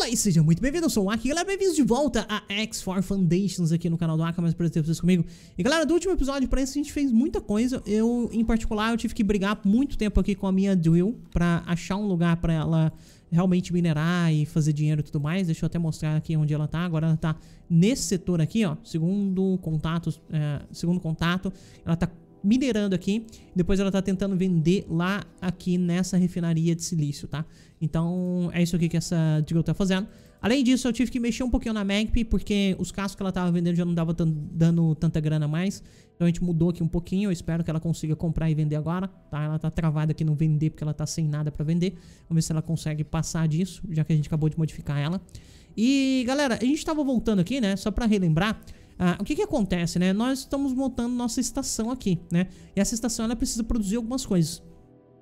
Olá e seja muito bem-vindo, eu sou o Aki, galera, bem-vindos de volta a X4 Foundations aqui no canal do Aka, Mais prazer ter vocês comigo E galera, do último episódio pra esse a gente fez muita coisa, eu em particular eu tive que brigar muito tempo aqui com a minha drill Pra achar um lugar pra ela realmente minerar e fazer dinheiro e tudo mais Deixa eu até mostrar aqui onde ela tá, agora ela tá nesse setor aqui ó, segundo contato, é, segundo contato Ela tá minerando aqui. Depois ela tá tentando vender lá aqui nessa refinaria de silício, tá? Então é isso aqui que essa Deagle tá fazendo. Além disso, eu tive que mexer um pouquinho na Magp, porque os cascos que ela tava vendendo já não dava dando tanta grana mais. Então a gente mudou aqui um pouquinho, eu espero que ela consiga comprar e vender agora, tá? Ela tá travada aqui no vender, porque ela tá sem nada pra vender. Vamos ver se ela consegue passar disso, já que a gente acabou de modificar ela. E, galera, a gente tava voltando aqui, né? Só pra relembrar, ah, o que que acontece, né? Nós estamos montando nossa estação aqui, né? E essa estação, ela precisa produzir algumas coisas.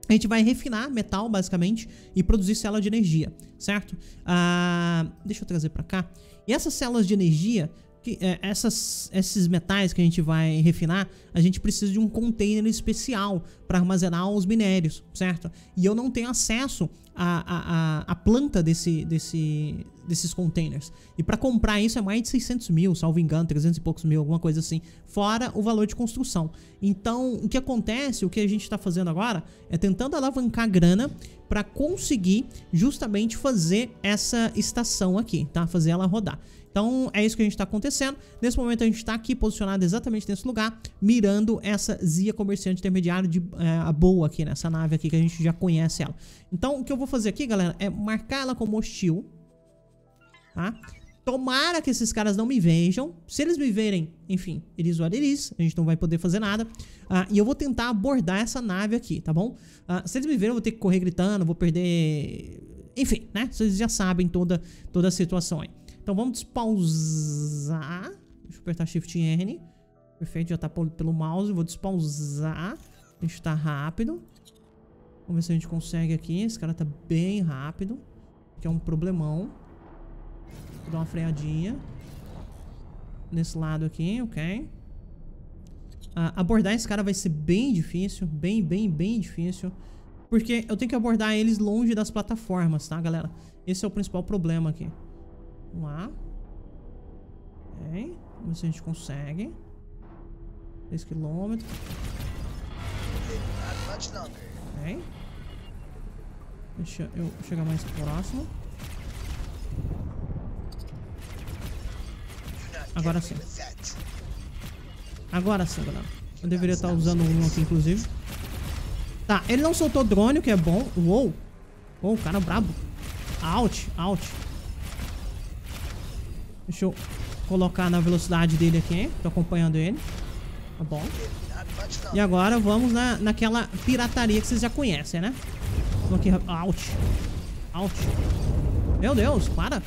A gente vai refinar metal, basicamente, e produzir célula de energia, certo? Ah, deixa eu trazer pra cá. E essas células de energia, que, é, essas, esses metais que a gente vai refinar, a gente precisa de um container especial para armazenar os minérios, certo? E eu não tenho acesso à, a planta desse, desse, desses containers. E para comprar isso é mais de 600 mil, salvo engano, 300 e poucos mil, alguma coisa assim, fora o valor de construção. Então, o que acontece, o que a gente está fazendo agora, é tentando alavancar grana para conseguir justamente fazer essa estação aqui, tá? Fazer ela rodar. Então é isso que a gente está acontecendo. Nesse momento a gente está aqui posicionado exatamente nesse lugar, mirando essa Zia comerciante intermediária de é, a boa aqui, nessa né? nave aqui que a gente já conhece ela. Então o que eu vou fazer aqui, galera, é marcar ela como hostil, tá? Tomara que esses caras não me vejam. Se eles me verem, enfim, eles what eles. A gente não vai poder fazer nada. Uh, e eu vou tentar abordar essa nave aqui, tá bom? Uh, se eles me verem, eu vou ter que correr gritando, vou perder... Enfim, né? Vocês já sabem toda, toda a situação aí. Então vamos despausar. Deixa eu apertar Shift N. Perfeito, já tá pelo mouse. Vou despausar. A gente tá rápido. Vamos ver se a gente consegue aqui. Esse cara tá bem rápido. Que é um problemão. Vou dar uma freadinha. Nesse lado aqui, ok. Ah, abordar esse cara vai ser bem difícil. Bem, bem, bem difícil. Porque eu tenho que abordar eles longe das plataformas, tá, galera? Esse é o principal problema aqui. Vamos lá. Ok. Vamos ver se a gente consegue. 3 km. Ok. Deixa eu chegar mais próximo. Agora sim. Agora sim, galera. Eu deveria estar usando um aqui, inclusive. Tá, ele não soltou drone, o que é bom. Uou. Uou, o cara é brabo. Out, out. Deixa eu colocar na velocidade dele aqui, hein? Tô acompanhando ele. Tá bom. E agora vamos na, naquela pirataria que vocês já conhecem, né? Vamos aqui. Out. Out. Meu Deus, para.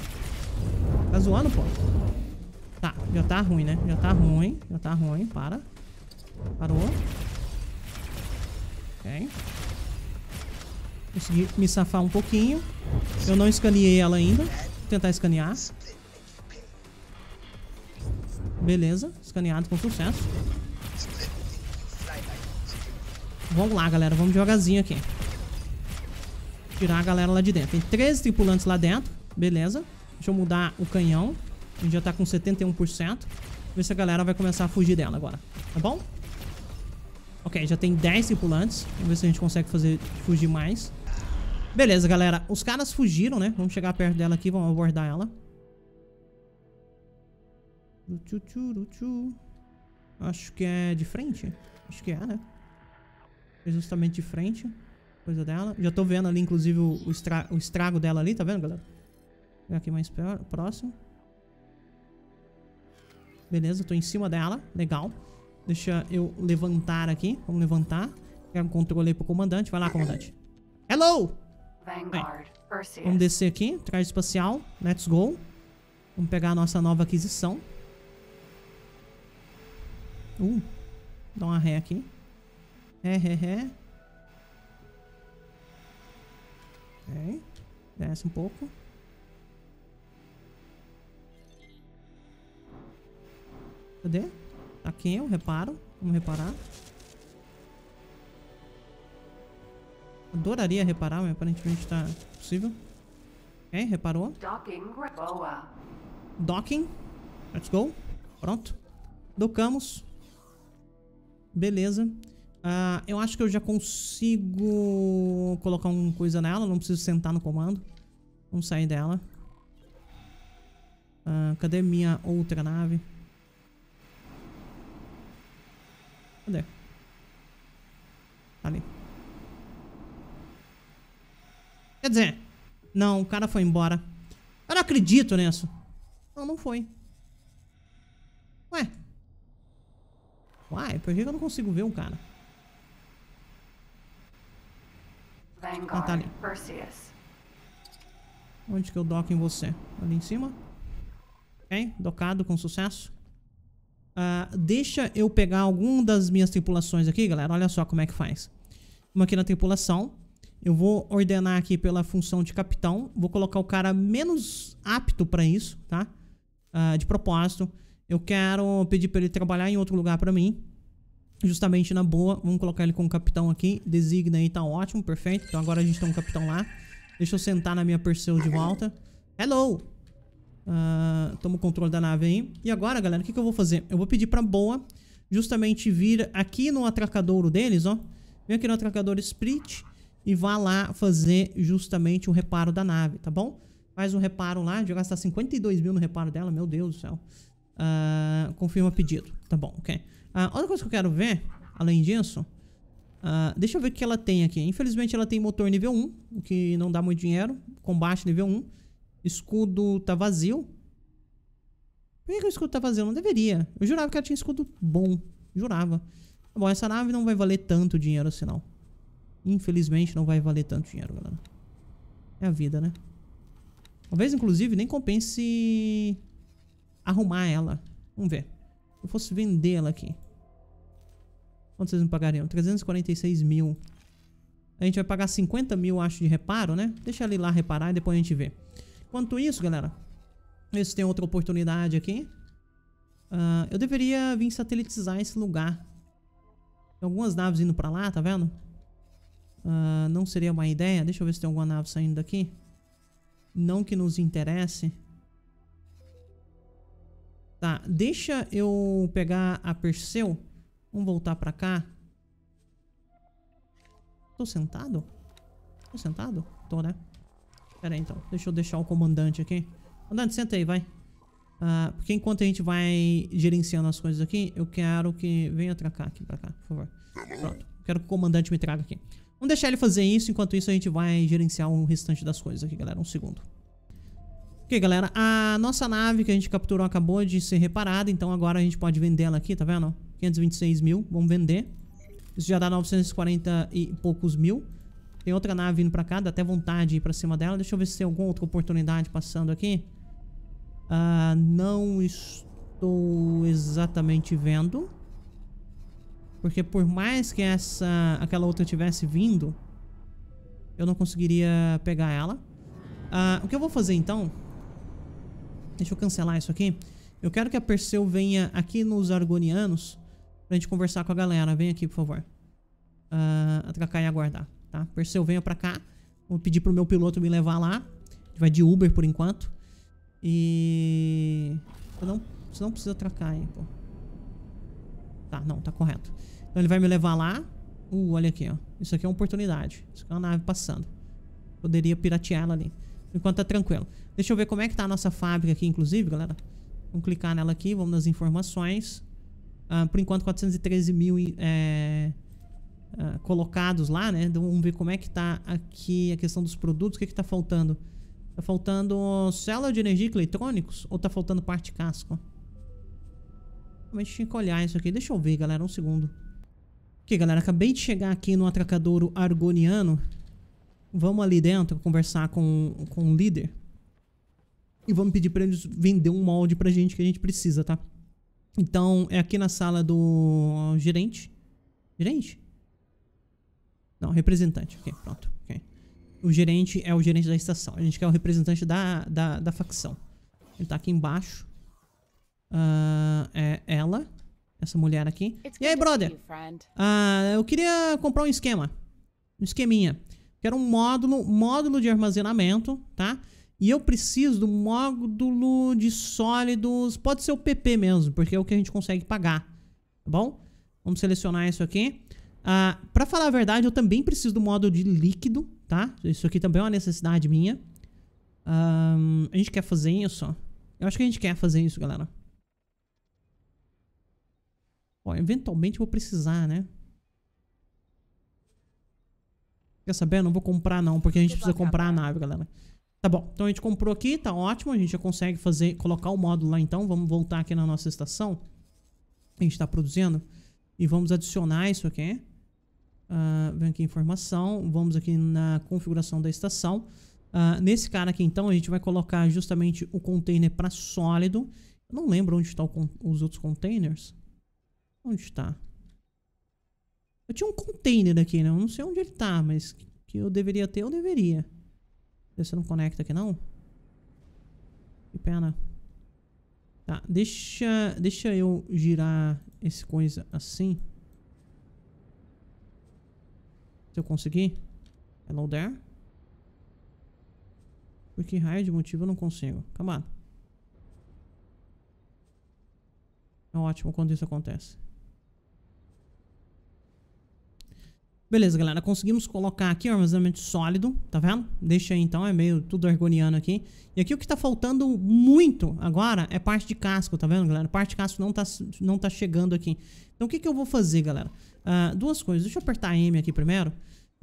Tá zoando, pô. Tá, já tá ruim, né? Já tá ruim, já tá ruim, para. Parou. Ok. Consegui me safar um pouquinho. Eu não escaneei ela ainda. Vou tentar escanear. Beleza, escaneado com sucesso. Vamos lá, galera. Vamos devagarzinho aqui. Tirar a galera lá de dentro. Tem 13 tripulantes lá dentro. Beleza. Deixa eu mudar o canhão. A gente já tá com 71%. Ver se a galera vai começar a fugir dela agora. Tá bom? Ok, já tem 10 tripulantes. Vamos ver se a gente consegue fazer fugir mais. Beleza, galera. Os caras fugiram, né? Vamos chegar perto dela aqui. Vamos abordar ela. Acho que é de frente. Acho que é, né? É justamente de frente. Coisa dela. Já tô vendo ali, inclusive, o, estra o estrago dela ali. Tá vendo, galera? Vou aqui mais próximo. Beleza, tô em cima dela. Legal. Deixa eu levantar aqui. Vamos levantar. Pega o controle aí pro comandante. Vai lá, comandante. Hello! Vanguard, Vamos descer aqui. Traje espacial. Let's go. Vamos pegar a nossa nova aquisição. Uh. Dá uma ré aqui. Ré, ré, ré. Ok. Desce um pouco. Cadê? Tá aqui eu reparo. Vamos reparar. Adoraria reparar, mas aparentemente tá possível. Ok, reparou. Docking. Let's go. Pronto. Docamos. Beleza. Uh, eu acho que eu já consigo colocar alguma coisa nela. Não preciso sentar no comando. Vamos sair dela. Uh, cadê minha outra nave? Cadê? Ali. Quer dizer, não, o cara foi embora. Eu não acredito nisso. Não, não foi. Ué. Uai, por que eu não consigo ver o cara? Ah, tá ali. Onde que eu doco em você? Ali em cima? Ok, docado com sucesso. Uh, deixa eu pegar algum das minhas tripulações aqui, galera. Olha só como é que faz. Vamos aqui na tripulação. Eu vou ordenar aqui pela função de capitão. Vou colocar o cara menos apto para isso, tá? Uh, de propósito. Eu quero pedir para ele trabalhar em outro lugar para mim. Justamente na boa. Vamos colocar ele como capitão aqui. Designa aí, tá ótimo, perfeito. Então agora a gente tem um capitão lá. Deixa eu sentar na minha Perseu de volta. Hello! Uh, toma o controle da nave aí. E agora, galera, o que, que eu vou fazer? Eu vou pedir pra Boa justamente vir aqui no atracadouro deles, ó. Vem aqui no atracador Sprit e vá lá fazer justamente o reparo da nave, tá bom? Faz um reparo lá, já gastar 52 mil no reparo dela, meu Deus do céu. Uh, confirma pedido, tá bom, ok. Uh, outra coisa que eu quero ver, além disso... Uh, deixa eu ver o que ela tem aqui. Infelizmente ela tem motor nível 1, o que não dá muito dinheiro. Combate nível 1. Escudo tá vazio. Por que, o escudo tá vazio? Não deveria. Eu jurava que ela tinha escudo bom. Jurava. Tá bom, essa nave não vai valer tanto dinheiro assim, não. Infelizmente, não vai valer tanto dinheiro, galera. É a vida, né? Talvez, inclusive, nem compense arrumar ela. Vamos ver. Se eu fosse vender ela aqui. Quanto vocês me pagariam? 346 mil. A gente vai pagar 50 mil, acho, de reparo, né? Deixa ele lá reparar e depois a gente vê. Quanto isso, galera, eles têm outra oportunidade aqui. Uh, eu deveria vir satelitizar esse lugar. Tem algumas naves indo pra lá, tá vendo? Uh, não seria uma ideia. Deixa eu ver se tem alguma nave saindo daqui. Não que nos interesse. Tá, deixa eu pegar a Perseu. Vamos voltar pra cá. Tô sentado? Tô sentado? Tô, né? Pera aí, então. Deixa eu deixar o comandante aqui. Comandante, senta aí, vai. Ah, porque enquanto a gente vai gerenciando as coisas aqui, eu quero que... Venha atracar aqui pra cá, por favor. Pronto. Quero que o comandante me traga aqui. Vamos deixar ele fazer isso. Enquanto isso, a gente vai gerenciar o restante das coisas aqui, galera. Um segundo. Ok, galera. A nossa nave que a gente capturou acabou de ser reparada. Então, agora a gente pode vender ela aqui, tá vendo? 526 mil. Vamos vender. Isso já dá 940 e poucos mil. Tem outra nave vindo pra cá, dá até vontade de ir pra cima dela. Deixa eu ver se tem alguma outra oportunidade passando aqui. Ah, não estou exatamente vendo. Porque por mais que essa, aquela outra tivesse vindo, eu não conseguiria pegar ela. Ah, o que eu vou fazer então... Deixa eu cancelar isso aqui. Eu quero que a Perseu venha aqui nos Argonianos pra gente conversar com a galera. Vem aqui, por favor. Uh, ah, atracar e aguardar tá? Perseu, venha pra cá. Vou pedir pro meu piloto me levar lá. Vai de Uber por enquanto. E... não, você não precisa trocar, hein, pô. Tá, não, tá correto. Então ele vai me levar lá. Uh, olha aqui, ó. Isso aqui é uma oportunidade. Isso aqui é uma nave passando. Poderia piratear ela ali. Por enquanto tá tranquilo. Deixa eu ver como é que tá a nossa fábrica aqui, inclusive, galera. Vamos clicar nela aqui, vamos nas informações. Ah, por enquanto, 413 mil... É... Ah, colocados lá, né? Então vamos ver como é que tá aqui a questão dos produtos, o que é que tá faltando. Tá faltando célula de energia e eletrônicos ou tá faltando parte casco? Realmente tinha que olhar isso aqui. Deixa eu ver, galera, um segundo. Ok, galera, acabei de chegar aqui no atracadouro argoniano. Vamos ali dentro conversar com, com o líder. E vamos pedir pra eles vender um molde pra gente que a gente precisa, tá? Então, é aqui na sala do gerente. Gerente? Não, representante. Ok, pronto. Okay. O gerente é o gerente da estação. A gente quer o representante da, da, da facção. Ele tá aqui embaixo. Uh, é ela. Essa mulher aqui. E aí, brother? Uh, eu queria comprar um esquema. Um esqueminha. Quero um módulo, módulo de armazenamento, tá? E eu preciso do módulo de sólidos. Pode ser o PP mesmo, porque é o que a gente consegue pagar. Tá bom? Vamos selecionar isso aqui. Ah, para falar a verdade, eu também preciso do modo de líquido, tá? Isso aqui também é uma necessidade minha. Um, a gente quer fazer isso. Eu acho que a gente quer fazer isso, galera. Ó, eventualmente eu vou precisar, né? Quer saber? Eu não vou comprar não, porque a gente precisa comprar a nave, galera. Tá bom, então a gente comprou aqui, tá ótimo. A gente já consegue fazer, colocar o módulo lá então. Vamos voltar aqui na nossa estação. A gente tá produzindo. E vamos adicionar isso aqui. Uh, vem aqui informação, vamos aqui na configuração da estação. Uh, nesse cara aqui, então, a gente vai colocar justamente o container para sólido. Eu não lembro onde estão tá os outros containers. Onde está? Eu tinha um container aqui, né? Eu não sei onde ele está, mas que eu deveria ter, eu deveria. Você não conecta aqui, não? Que pena. Tá, deixa, deixa eu girar esse coisa assim. Se eu conseguir? Hello é there? Por que raio de motivo eu não consigo? Come on. É ótimo quando isso acontece. Beleza, galera, conseguimos colocar aqui o armazenamento sólido, tá vendo? Deixa aí então, é meio tudo argoniano aqui. E aqui o que tá faltando muito agora é parte de casco, tá vendo, galera? Parte de casco não tá, não tá chegando aqui. Então o que que eu vou fazer, galera? Uh, duas coisas, deixa eu apertar M aqui primeiro.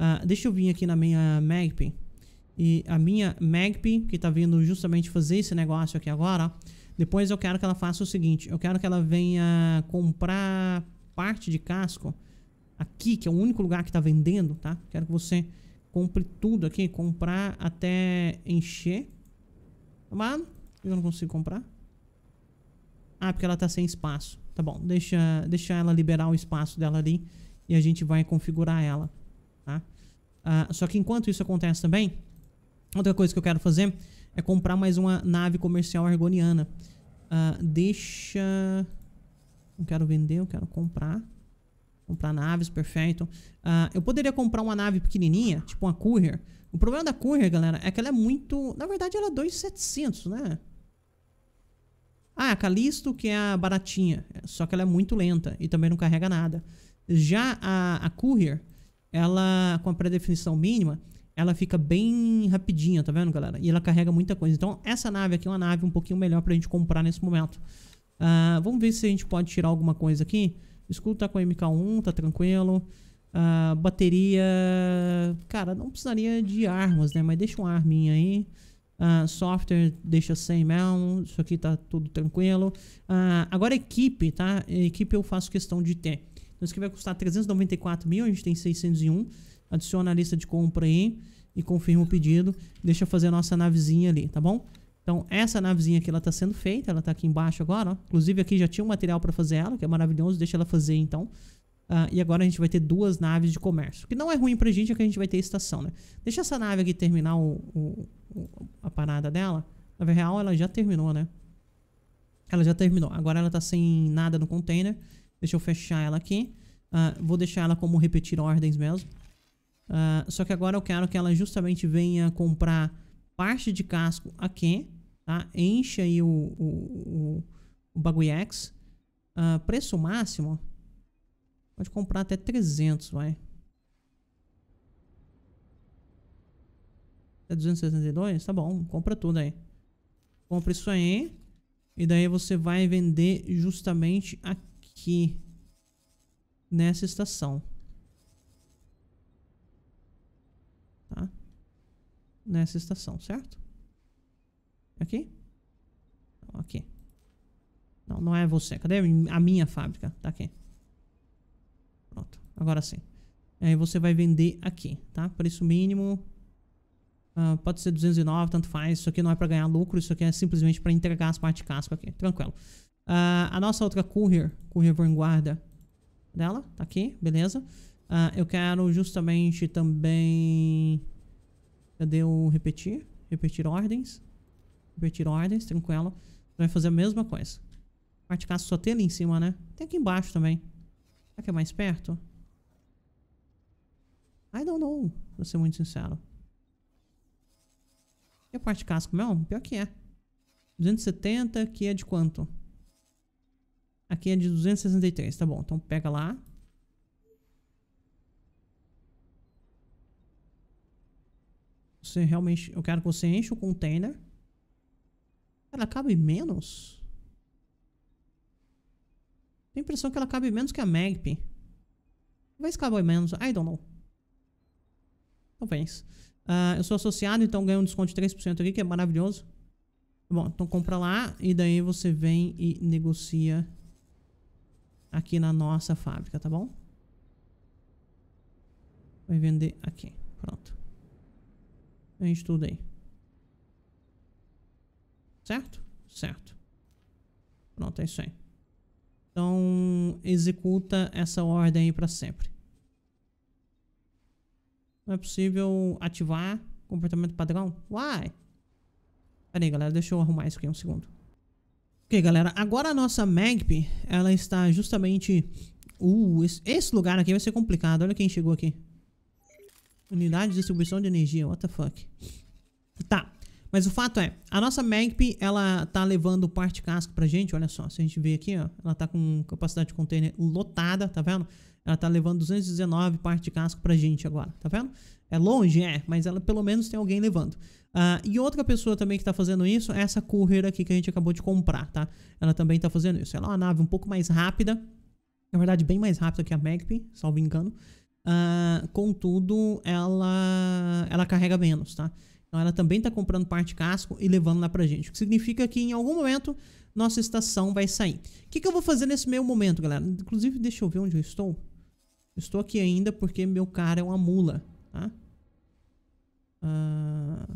Uh, deixa eu vir aqui na minha Magpie. E a minha Magpie, que tá vindo justamente fazer esse negócio aqui agora, depois eu quero que ela faça o seguinte, eu quero que ela venha comprar parte de casco aqui, que é o único lugar que está vendendo, tá? Quero que você compre tudo aqui, comprar até encher. Mano, eu não consigo comprar. Ah, porque ela tá sem espaço. Tá bom, deixa, deixa ela liberar o espaço dela ali e a gente vai configurar ela, tá? Ah, só que enquanto isso acontece também, outra coisa que eu quero fazer é comprar mais uma nave comercial argoniana. Ah, deixa... Não quero vender, eu quero comprar comprar naves, perfeito. Uh, eu poderia comprar uma nave pequenininha, tipo uma Courier. O problema da Courier, galera, é que ela é muito... Na verdade, ela é 2,700, né? Ah, a Calisto, que é a baratinha. Só que ela é muito lenta e também não carrega nada. Já a, a Courier, ela, com a pré-definição mínima, ela fica bem rapidinha, tá vendo, galera? E ela carrega muita coisa. Então, essa nave aqui é uma nave um pouquinho melhor pra gente comprar nesse momento. Uh, vamos ver se a gente pode tirar alguma coisa aqui. Escuta, tá com MK1, tá tranquilo. A bateria. Cara, não precisaria de armas, né? Mas deixa um arminha aí. Uh, software deixa 100 mesmo, isso aqui tá tudo tranquilo. Uh, agora equipe, tá? Equipe eu faço questão de ter. Então isso aqui vai custar 394 mil, a gente tem 601. Adiciona a lista de compra aí e confirma o pedido. Deixa eu fazer a nossa navezinha ali, tá bom? Então, essa navezinha aqui, ela tá sendo feita, ela está aqui embaixo agora, ó. Inclusive, aqui já tinha um material para fazer ela, que é maravilhoso, deixa ela fazer, então. Uh, e agora a gente vai ter duas naves de comércio. O que não é ruim pra gente, é que a gente vai ter estação, né? Deixa essa nave aqui terminar o, o, o, a parada dela. Na real, ela já terminou, né? Ela já terminou. Agora ela tá sem nada no container. Deixa eu fechar ela aqui. Uh, vou deixar ela como repetir ordens mesmo. Uh, só que agora eu quero que ela justamente venha comprar parte de casco aqui tá? Enche aí o, o, o, o Uh, preço máximo, pode comprar até 300, vai. Até 262? Tá bom, compra tudo aí. Compra isso aí. E daí você vai vender justamente aqui. Nessa estação. Tá? Nessa estação, certo? Aqui? Aqui. Não, não é você. Cadê a minha fábrica? Tá aqui. Pronto. Agora sim. Aí você vai vender aqui, tá? Preço mínimo. Uh, pode ser 209, tanto faz. Isso aqui não é para ganhar lucro. Isso aqui é simplesmente para entregar as partes de casco aqui. Tranquilo. Uh, a nossa outra courier, courier vanguarda dela, tá aqui, beleza. Uh, eu quero justamente também... Cadê o repetir? Repetir ordens. Convertir ordens, tranquilo. Vai fazer a mesma coisa. Parte casco só tem ali em cima, né? Tem aqui embaixo também. Será que é mais perto? I don't know, vou ser muito sincero. E a parte de casco mesmo? Pior que é. 270, aqui é de quanto? Aqui é de 263, tá bom. Então pega lá. Você realmente... Eu quero que você enche o container ela cabe menos? Tenho a impressão que ela cabe menos que a Magp Talvez cabe menos, I don't know. Talvez. Uh, eu sou associado, então ganho um desconto de 3% aqui, que é maravilhoso. Bom, então compra lá e daí você vem e negocia aqui na nossa fábrica, tá bom? Vai vender aqui, pronto. Vende tudo aí. Certo? Certo. Pronto, é isso aí. Então, executa essa ordem aí para sempre. Não é possível ativar comportamento padrão? Why? Pera aí, galera. Deixa eu arrumar isso aqui um segundo. Ok, galera. Agora a nossa Magpie, ela está justamente... Uh, esse lugar aqui vai ser complicado. Olha quem chegou aqui. Unidade de distribuição de energia. What the fuck? Mas o fato é, a nossa Magpie, ela tá levando parte casco pra gente, olha só, se a gente ver aqui, ó, ela tá com capacidade de container lotada, tá vendo? Ela tá levando 219 parte de casco pra gente agora, tá vendo? É longe, é, mas ela pelo menos tem alguém levando. Uh, e outra pessoa também que tá fazendo isso é essa courier aqui que a gente acabou de comprar, tá? Ela também tá fazendo isso. Ela é uma nave um pouco mais rápida, na verdade bem mais rápida que a Magpie, salvo engano. Uh, contudo, ela, ela carrega menos, tá? Então ela também está comprando parte casco e levando lá para gente. O que significa que em algum momento nossa estação vai sair. O que, que eu vou fazer nesse meio momento, galera? Inclusive, deixa eu ver onde eu estou. estou aqui ainda porque meu cara é uma mula, tá? Ah...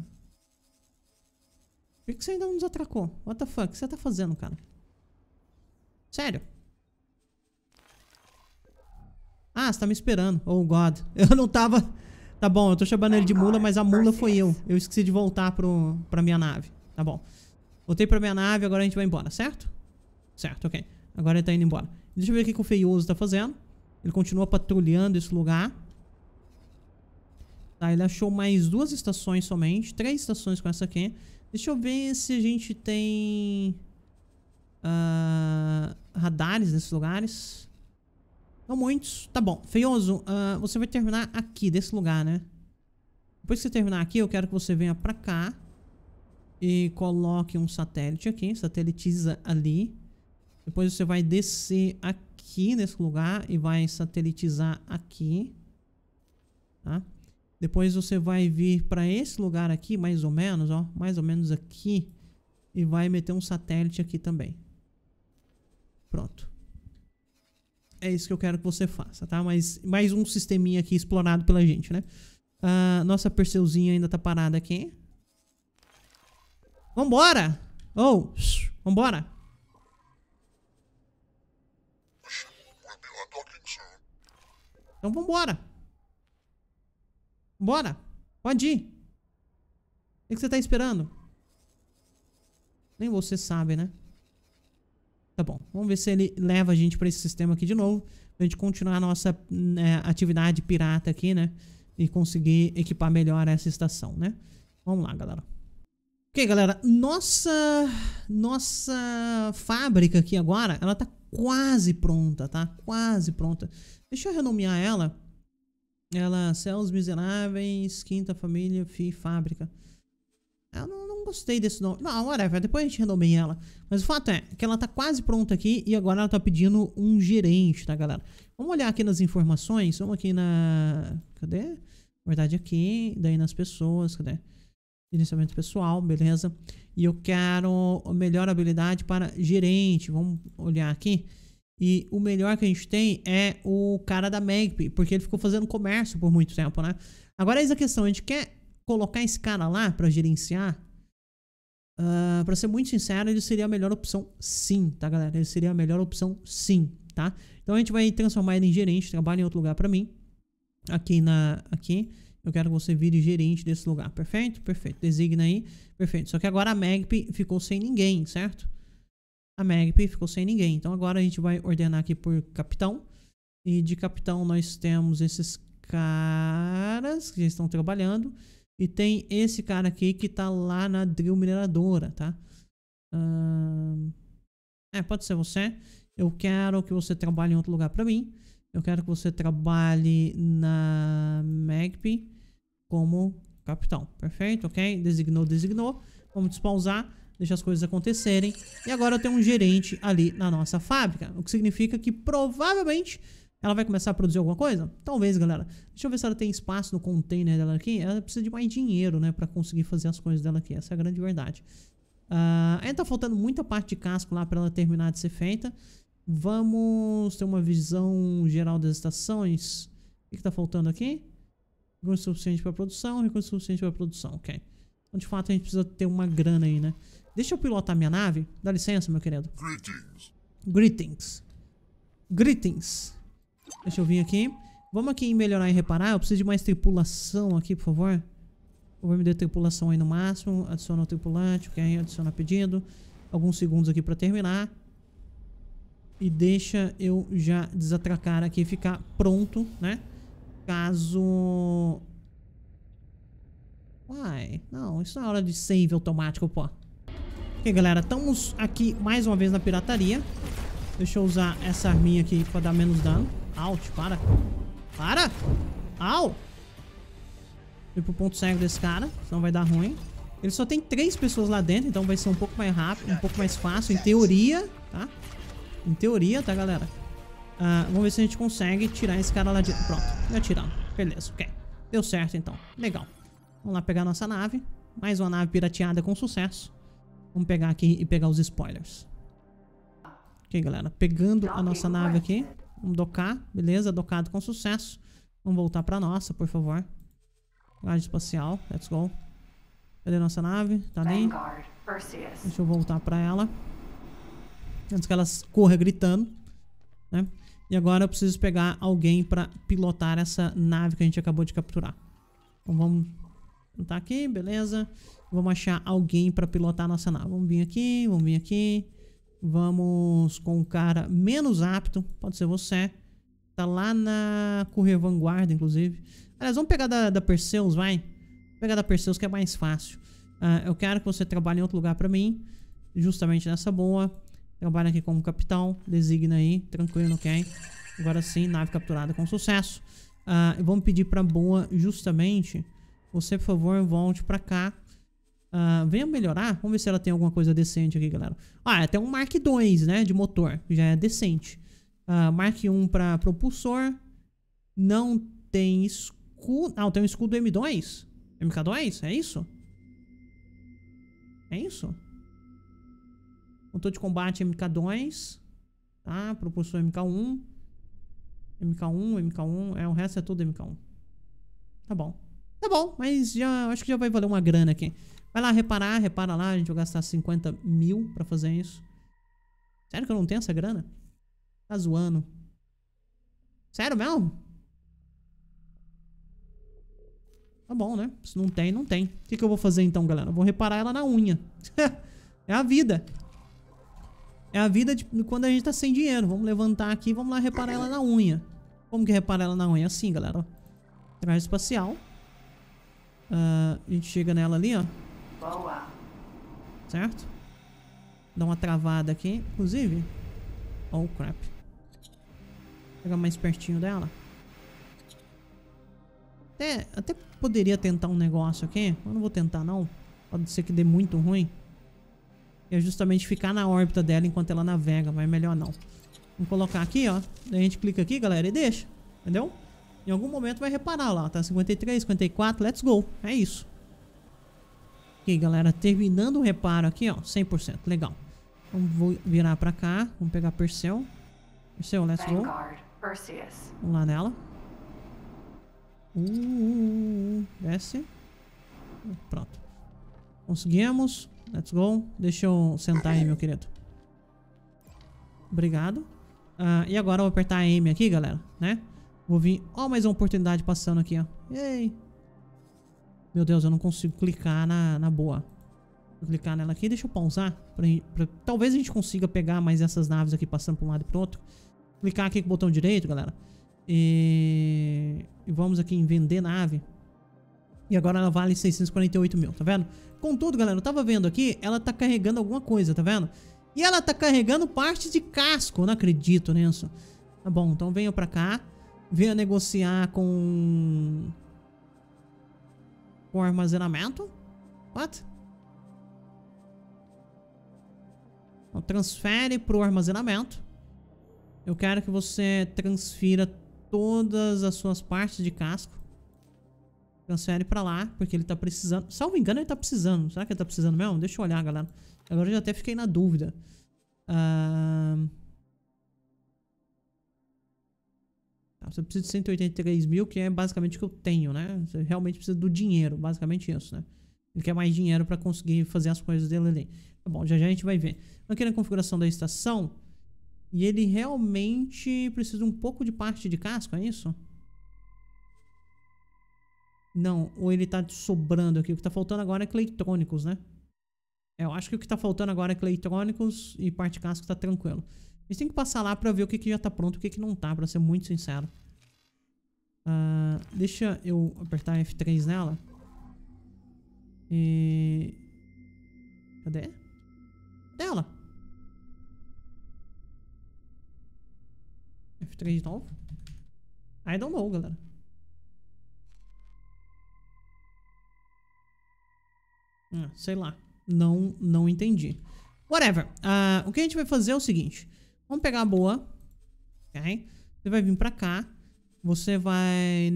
Por que você ainda não nos atracou? What the fuck? O que você tá fazendo, cara? Sério? Ah, você tá me esperando. Oh, God. Eu não tava... Tá bom, eu tô chamando ele de mula, mas a mula foi eu. Eu esqueci de voltar pro, pra minha nave. Tá bom. Voltei pra minha nave, agora a gente vai embora, certo? Certo, ok. Agora ele tá indo embora. Deixa eu ver o que, que o feioso tá fazendo. Ele continua patrulhando esse lugar. Tá, ele achou mais duas estações somente. Três estações com essa aqui. Deixa eu ver se a gente tem... Uh, radares nesses lugares são muitos. Tá bom. Feioso, uh, você vai terminar aqui, desse lugar, né? Depois que você terminar aqui, eu quero que você venha pra cá. E coloque um satélite aqui. Satelitiza ali. Depois você vai descer aqui nesse lugar e vai satelitizar aqui. Tá? Depois você vai vir para esse lugar aqui, mais ou menos, ó. Mais ou menos aqui. E vai meter um satélite aqui também. Pronto é isso que eu quero que você faça, tá? Mas mais um sisteminha aqui explorado pela gente, né? Uh, nossa Perseuzinha ainda tá parada aqui. Vambora! Oh, vambora! Então vambora! Bora! Pode ir! O que você tá esperando? Nem você sabe, né? Tá bom, vamos ver se ele leva a gente para esse sistema aqui de novo. Pra gente continuar a nossa né, atividade pirata aqui, né? E conseguir equipar melhor essa estação, né? Vamos lá, galera. Ok, galera, nossa, nossa fábrica aqui agora, ela tá quase pronta, tá? Quase pronta. Deixa eu renomear ela. Ela, Céus Miseráveis, Quinta Família, FI, Fábrica. Eu não, não, gostei desse nome. Não, whatever, depois a gente renomeia ela. Mas o fato é que ela tá quase pronta aqui e agora ela tá pedindo um gerente, tá, galera? Vamos olhar aqui nas informações. Vamos aqui na... Cadê? Na verdade, aqui. Daí nas pessoas, cadê? Gerenciamento pessoal, beleza. E eu quero melhor habilidade para gerente. Vamos olhar aqui. E o melhor que a gente tem é o cara da Magpie, porque ele ficou fazendo comércio por muito tempo, né? Agora, eis a questão, a gente quer colocar esse cara lá para gerenciar, uh, ah, para ser muito sincero, ele seria a melhor opção sim, tá, galera? Ele seria a melhor opção sim, tá? Então a gente vai transformar ele em gerente, trabalha em outro lugar para mim. Aqui na aqui, eu quero que você vire gerente desse lugar. Perfeito? Perfeito. Designa aí. Perfeito. Só que agora a Magp ficou sem ninguém, certo? A Magp ficou sem ninguém. Então agora a gente vai ordenar aqui por capitão. E de capitão nós temos esses caras que já estão trabalhando. E tem esse cara aqui que tá lá na drill mineradora, tá? Uh... É, pode ser você. Eu quero que você trabalhe em outro lugar pra mim. Eu quero que você trabalhe na Magpie como capitão. Perfeito, ok? Designou, designou. Vamos despausar, deixar as coisas acontecerem. E agora eu tenho um gerente ali na nossa fábrica. O que significa que provavelmente ela vai começar a produzir alguma coisa? Talvez, galera. Deixa eu ver se ela tem espaço no container dela aqui. Ela precisa de mais dinheiro, né? Pra conseguir fazer as coisas dela aqui. Essa é a grande verdade. Uh, ainda tá faltando muita parte de casco lá pra ela terminar de ser feita. Vamos ter uma visão geral das estações. O que, que tá faltando aqui? Recurso suficiente pra produção, recurso suficiente pra produção, ok. Então, de fato, a gente precisa ter uma grana aí, né? Deixa eu pilotar minha nave. Dá licença, meu querido. Greetings. Greetings. Greetings. Deixa eu vir aqui. Vamos aqui em melhorar e reparar. Eu preciso de mais tripulação aqui, por favor. Vou me dar tripulação aí no máximo. Adiciona o tripulante, ok? Adiciona pedido. Alguns segundos aqui pra terminar. E deixa eu já desatracar aqui e ficar pronto, né? Caso... Uai, não, isso é hora de save automático, pô. Ok, galera, estamos aqui mais uma vez na pirataria. Deixa eu usar essa arminha aqui pra dar menos dano. Out, para. Para! Au! Fui pro ponto cego desse cara, senão vai dar ruim. Ele só tem três pessoas lá dentro, então vai ser um pouco mais rápido, um pouco mais fácil, em teoria, tá? Em teoria, tá, galera? Uh, vamos ver se a gente consegue tirar esse cara lá de... Pronto, já tiramos. Beleza, ok. Deu certo, então. Legal. Vamos lá pegar nossa nave. Mais uma nave pirateada com sucesso. Vamos pegar aqui e pegar os spoilers. Ok, galera. Pegando a nossa nave aqui. Vamos docar, beleza, docado com sucesso. Vamos voltar pra nossa, por favor. Rádio espacial, let's go. Cadê nossa nave? Tá ali. Deixa eu voltar pra ela. Antes que ela corra gritando, né? E agora eu preciso pegar alguém pra pilotar essa nave que a gente acabou de capturar. Então vamos tá aqui, beleza. Vamos achar alguém pra pilotar a nossa nave. Vamos vir aqui, vamos vir aqui. Vamos com um cara menos apto, pode ser você. Tá lá na correr Vanguarda, inclusive. Aliás, vamos pegar da, da Perseus, vai. Vou pegar da Perseus que é mais fácil. Uh, eu quero que você trabalhe em outro lugar pra mim. Justamente nessa boa. Trabalha aqui como capitão. Designa aí. Tranquilo, ok? Agora sim, nave capturada com sucesso. Uh, vamos pedir pra boa justamente... Você, por favor, volte pra cá Uh, ah, venha melhorar. Vamos ver se ela tem alguma coisa decente aqui, galera. Ah, até um Mark II, né? De motor. Já é decente. Uh, Mark I para propulsor. Não tem escudo. Ah, tem um escudo M2. MK2? É isso? É isso? Motor de combate MK2. Tá? Propulsor MK1. MK1, MK1. É, o resto é tudo MK1. Tá bom. Tá bom, mas já acho que já vai valer uma grana aqui. Vai lá reparar, repara lá. A gente vai gastar 50 mil pra fazer isso. Sério que eu não tenho essa grana? Tá zoando. Sério mesmo? Tá bom, né? Se não tem, não tem. O que, que eu vou fazer então, galera? Eu vou reparar ela na unha. é a vida. É a vida de quando a gente tá sem dinheiro. Vamos levantar aqui e vamos lá reparar ela na unha. Como que repara ela na unha? Assim, galera. Traje espacial. Uh, a gente chega nela ali, ó. Boa. Certo? Dá uma travada aqui. Inclusive... Oh, crap. Pegar mais pertinho dela. Até, até poderia tentar um negócio aqui. Eu não vou tentar, não. Pode ser que dê muito ruim. É justamente ficar na órbita dela enquanto ela navega. Mas melhor não. Vamos colocar aqui, ó. Daí a gente clica aqui, galera, e deixa. Entendeu? Em algum momento vai reparar lá, tá? 53, 54, let's go. É isso. Ok, galera, terminando o reparo aqui, ó, 100%, legal. Vamos virar pra cá, vamos pegar Perseu. Perseu, let's go. Vamos lá nela. Uh, uh, uh, desce. Pronto. Conseguimos. Let's go. Deixa eu sentar aí, meu querido. Obrigado. Uh, e agora eu vou apertar M aqui, galera, né? Vou vir... Ó, mais uma oportunidade passando aqui, ó. Yay! Meu Deus, eu não consigo clicar na, na boa. Vou clicar nela aqui. Deixa eu pausar. Pra, pra, talvez a gente consiga pegar mais essas naves aqui passando para um lado e pro outro. Clicar aqui com o botão direito, galera. E, e vamos aqui em vender nave. E agora ela vale 648 mil, tá vendo? Contudo, galera, eu tava vendo aqui, ela tá carregando alguma coisa, tá vendo? E ela tá carregando parte de casco, eu não acredito nisso. Tá bom, então venha pra cá. Venha negociar com com armazenamento? What? Então, transfere para o armazenamento. Eu quero que você transfira todas as suas partes de casco. Transfere para lá, porque ele tá precisando. Salvo engano, ele tá precisando. Será que ele tá precisando mesmo? Deixa eu olhar, galera. Agora eu já até fiquei na dúvida. Ahn... Uh... Tá? Você precisa de 183 mil, que é basicamente o que eu tenho, né? Você realmente precisa do dinheiro, basicamente isso, né? Ele quer mais dinheiro para conseguir fazer as coisas dele ali. Tá bom, já já a gente vai ver. Então, aqui na configuração da estação, e ele realmente precisa um pouco de parte de casco, é isso? Não, ou ele tá sobrando aqui. O que tá faltando agora é cleitrônicos, né? É, eu acho que o que tá faltando agora é cleitrônicos e parte de casco tá tranquilo gente tem que passar lá pra ver o que, que já tá pronto e o que, que não tá, pra ser muito sincero. Uh, deixa eu apertar F3 nela. E... Cadê? Dela. F3 de novo? I don't know, galera. Ah, sei lá. Não, não entendi. Whatever. Uh, o que a gente vai fazer é o seguinte. Vamos pegar a boa. Ok? Você vai vir para cá. Você vai...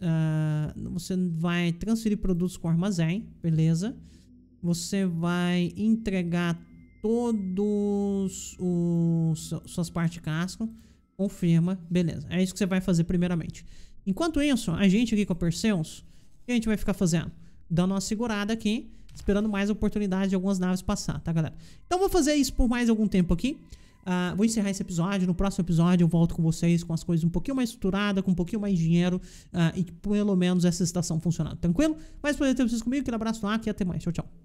Uh, você vai transferir produtos com armazém. Beleza. Você vai entregar todos os... Suas partes de casco. Confirma. Beleza. É isso que você vai fazer primeiramente. Enquanto isso, a gente aqui com a Perseus... O que a gente vai ficar fazendo? Dando uma segurada aqui esperando mais oportunidade de algumas naves passar, tá, galera? Então vou fazer isso por mais algum tempo aqui. Uh, vou encerrar esse episódio. No próximo episódio eu volto com vocês com as coisas um pouquinho mais estruturadas, com um pouquinho mais de dinheiro uh, e pelo menos essa estação funcionando. Tranquilo? Mais prazer ter vocês comigo. Aquele abraço lá e até mais. Tchau, tchau.